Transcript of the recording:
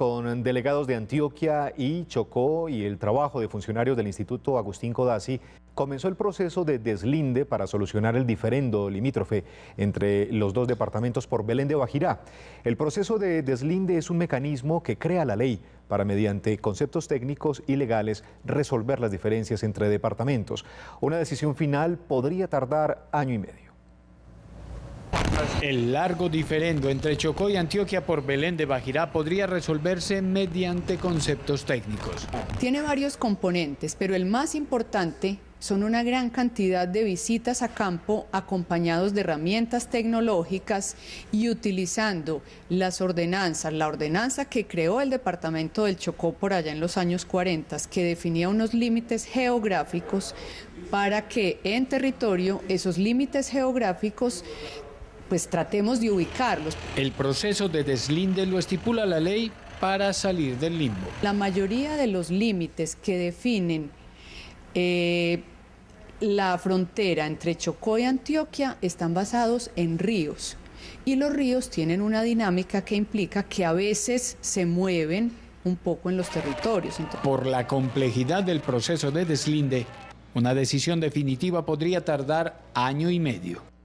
con delegados de Antioquia y Chocó y el trabajo de funcionarios del Instituto Agustín Codazzi, comenzó el proceso de deslinde para solucionar el diferendo limítrofe entre los dos departamentos por Belén de Bajirá. El proceso de deslinde es un mecanismo que crea la ley para mediante conceptos técnicos y legales resolver las diferencias entre departamentos. Una decisión final podría tardar año y medio. El largo diferendo entre Chocó y Antioquia por Belén de Bajirá podría resolverse mediante conceptos técnicos. Tiene varios componentes, pero el más importante son una gran cantidad de visitas a campo acompañados de herramientas tecnológicas y utilizando las ordenanzas, la ordenanza que creó el departamento del Chocó por allá en los años 40, que definía unos límites geográficos para que en territorio esos límites geográficos pues tratemos de ubicarlos. El proceso de deslinde lo estipula la ley para salir del limbo. La mayoría de los límites que definen eh, la frontera entre Chocó y Antioquia están basados en ríos y los ríos tienen una dinámica que implica que a veces se mueven un poco en los territorios. Por la complejidad del proceso de deslinde, una decisión definitiva podría tardar año y medio.